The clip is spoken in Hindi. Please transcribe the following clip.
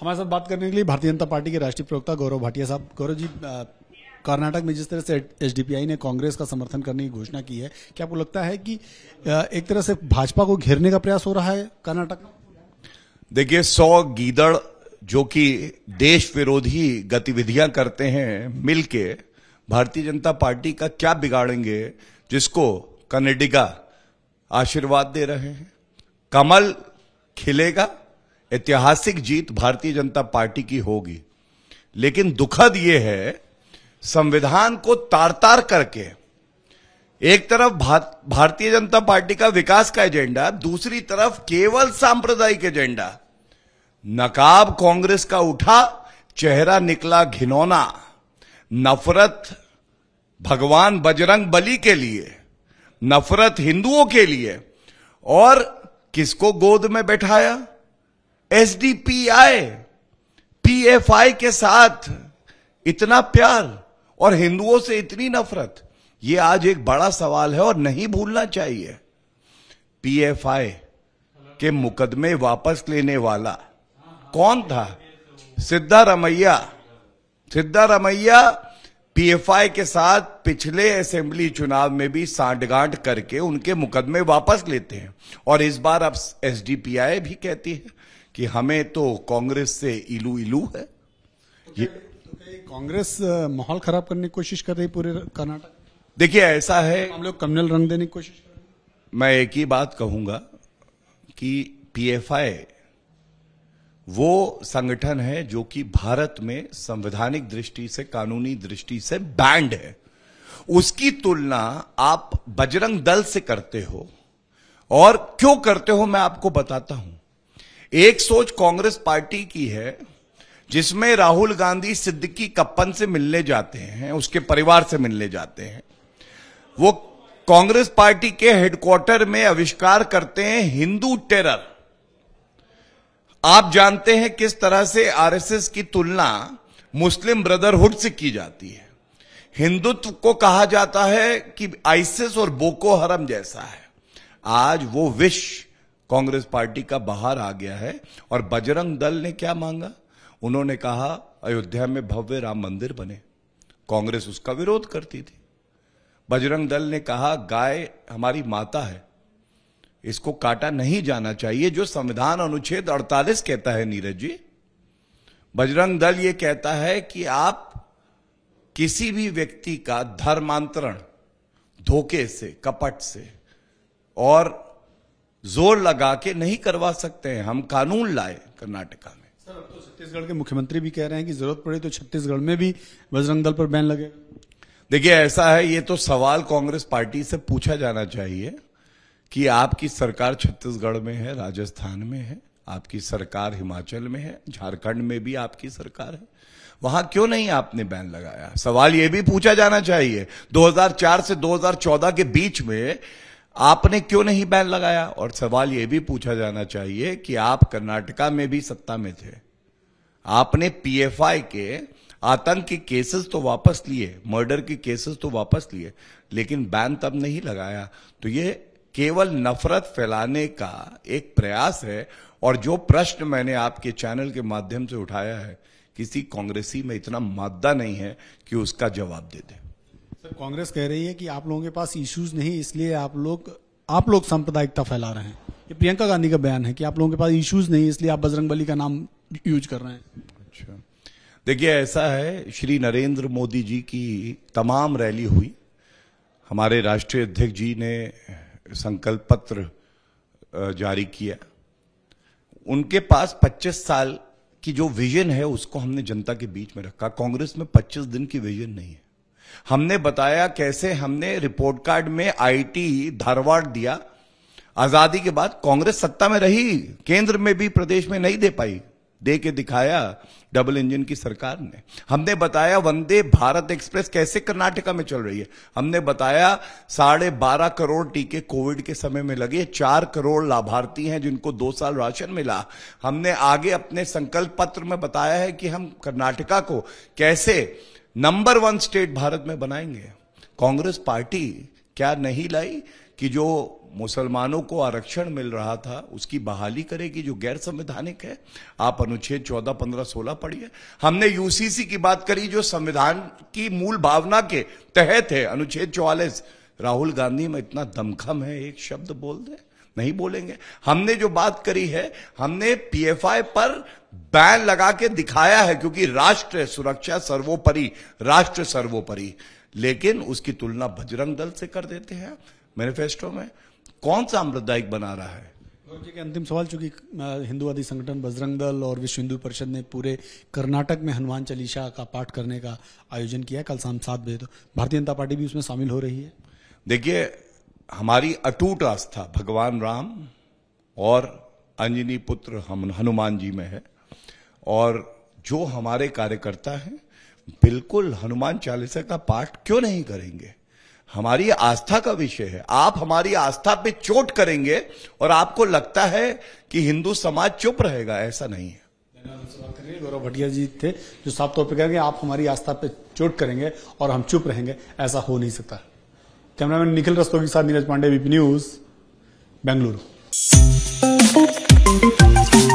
हमारे साथ बात करने के लिए भारतीय जनता पार्टी के राष्ट्रीय प्रवक्ता गौरव भाटिया साहब गौरव जी कर्नाटक में जिस तरह से एसडीपीआई ने कांग्रेस का समर्थन करने की घोषणा की है क्या आपको लगता है कि एक तरह से भाजपा को घेरने का प्रयास हो रहा है कर्नाटक देखिए सौ गीदड़ जो कि देश विरोधी गतिविधियां करते हैं मिलके भारतीय जनता पार्टी का क्या बिगाड़ेंगे जिसको कनेडिगा आशीर्वाद दे रहे हैं कमल खिलेगा ऐतिहासिक जीत भारतीय जनता पार्टी की होगी लेकिन दुखद यह है संविधान को तार तार करके एक तरफ भार, भारतीय जनता पार्टी का विकास का एजेंडा दूसरी तरफ केवल सांप्रदायिक एजेंडा नकाब कांग्रेस का उठा चेहरा निकला घिनौना नफरत भगवान बजरंग बली के लिए नफरत हिंदुओं के लिए और किसको गोद में बैठाया एसडीपीआई पीएफआई के साथ इतना प्यार और हिंदुओं से इतनी नफरत ये आज एक बड़ा सवाल है और नहीं भूलना चाहिए पीएफआई के मुकदमे वापस लेने वाला कौन था सिद्धारमैया सिद्धारमैया पीएफआई के साथ पिछले असेंबली चुनाव में भी सांठगांठ करके उनके मुकदमे वापस लेते हैं और इस बार अब एसडीपीआई भी कहती है कि हमें तो कांग्रेस से इलू इलू है तो तो ये कांग्रेस माहौल खराब करने की कोशिश कर रही पूरे कर्नाटक देखिए ऐसा है तो हम लोग कम्युनल रंग देने की कोशिश कर रहे मैं एक ही बात कहूंगा कि पीएफआई वो संगठन है जो कि भारत में संवैधानिक दृष्टि से कानूनी दृष्टि से बैंड है उसकी तुलना आप बजरंग दल से करते हो और क्यों करते हो मैं आपको बताता हूं एक सोच कांग्रेस पार्टी की है जिसमें राहुल गांधी सिद्दीकी कप्पन से मिलने जाते हैं उसके परिवार से मिलने जाते हैं वो कांग्रेस पार्टी के हेडक्वार्टर में आविष्कार करते हैं हिंदू टेरर आप जानते हैं किस तरह से आरएसएस की तुलना मुस्लिम ब्रदरहुड से की जाती है हिंदुत्व को कहा जाता है कि आइसिस और बोको हरम जैसा है आज वो विश्व कांग्रेस पार्टी का बाहर आ गया है और बजरंग दल ने क्या मांगा उन्होंने कहा अयोध्या में भव्य राम मंदिर बने कांग्रेस उसका विरोध करती थी बजरंग दल ने कहा गाय हमारी माता है इसको काटा नहीं जाना चाहिए जो संविधान अनुच्छेद 48 कहता है नीरज जी बजरंग दल ये कहता है कि आप किसी भी व्यक्ति का धर्मांतरण धोखे से कपट से और जोर लगा के नहीं करवा सकते हैं हम कानून लाए कर्नाटका में सर अब तो छत्तीसगढ़ के मुख्यमंत्री भी कह रहे हैं कि जरूरत पड़े तो छत्तीसगढ़ में भी बजरंग दल पर बैन लगे देखिए ऐसा है ये तो सवाल कांग्रेस पार्टी से पूछा जाना चाहिए कि आपकी सरकार छत्तीसगढ़ में है राजस्थान में है आपकी सरकार हिमाचल में है झारखंड में भी आपकी सरकार है वहां क्यों नहीं आपने बैन लगाया सवाल यह भी पूछा जाना चाहिए 2004 से 2014 के बीच में आपने क्यों नहीं बैन लगाया और सवाल यह भी पूछा जाना चाहिए कि आप कर्नाटका में भी सत्ता में थे आपने पीएफआई के आतंक के केसेस तो वापस लिए मर्डर के केसेस तो वापस लिए लेकिन बैन तब नहीं लगाया तो यह केवल नफरत फैलाने का एक प्रयास है और जो प्रश्न मैंने आपके चैनल के माध्यम से उठाया है किसी कांग्रेसी में इतना मादा नहीं है कि उसका जवाब दे दे सर कांग्रेस कह रही है कि आप लोगों के पास इश्यूज नहीं इसलिए आप लोग आप लोग सांप्रदायिकता फैला रहे हैं ये प्रियंका गांधी का बयान है कि आप लोगों के पास इश्यूज नहीं इसलिए आप बजरंग का नाम यूज कर रहे हैं अच्छा देखिए ऐसा है श्री नरेंद्र मोदी जी की तमाम रैली हुई हमारे राष्ट्रीय अध्यक्ष जी ने संकल्प पत्र जारी किया उनके पास 25 साल की जो विजन है उसको हमने जनता के बीच में रखा कांग्रेस में 25 दिन की विजन नहीं है हमने बताया कैसे हमने रिपोर्ट कार्ड में आईटी धारवाड़ दिया आजादी के बाद कांग्रेस सत्ता में रही केंद्र में भी प्रदेश में नहीं दे पाई दे के दिखाया डबल इंजन की सरकार ने हमने बताया वंदे भारत एक्सप्रेस कैसे कर्नाटका में चल रही है हमने बताया साढ़े बारह करोड़ टीके कोविड के समय में लगे चार करोड़ लाभार्थी हैं जिनको दो साल राशन मिला हमने आगे अपने संकल्प पत्र में बताया है कि हम कर्नाटका को कैसे नंबर वन स्टेट भारत में बनाएंगे कांग्रेस पार्टी क्या नहीं लाई कि जो मुसलमानों को आरक्षण मिल रहा था उसकी बहाली करेगी जो गैर संवैधानिक है आप अनुच्छेद चौदह पंद्रह सोलह पढ़िए हमने यूसीसी की बात करी जो संविधान की मूल भावना के तहत है अनुच्छेद चौवालिस राहुल गांधी में इतना दमखम है एक शब्द बोल दे नहीं बोलेंगे हमने जो बात करी है हमने पीएफआई पर बैन लगा के दिखाया है क्योंकि राष्ट्र सुरक्षा सर्वोपरि राष्ट्र सर्वोपरि लेकिन उसकी तुलना बजरंग दल से कर देते हैं मैनिफेस्टो में कौन सा अमृतदायक बना रहा है के अंतिम सवाल चूंकि हिंदूवादी संगठन बजरंग दल और विश्व हिंदू परिषद ने पूरे कर्नाटक में हनुमान चालीसा का पाठ करने का आयोजन किया कल शाम सात बजे तो भारतीय जनता पार्टी भी उसमें शामिल हो रही है देखिए हमारी अटूट आस्था भगवान राम और अंजनी पुत्र हनुमान जी में है और जो हमारे कार्यकर्ता हैं बिल्कुल हनुमान चालीसा का पाठ क्यों नहीं करेंगे हमारी आस्था का विषय है आप हमारी आस्था पे चोट करेंगे और आपको लगता है कि हिंदू समाज चुप रहेगा ऐसा नहीं है गौरव भटिया जी थे जो साफ तौर पर कह रहे आप हमारी आस्था पे चोट करेंगे और हम चुप रहेंगे ऐसा हो नहीं सकता कैमरामैन निखिल रस्तों के साथ नीरज पांडे बीपी न्यूज बेंगलुरु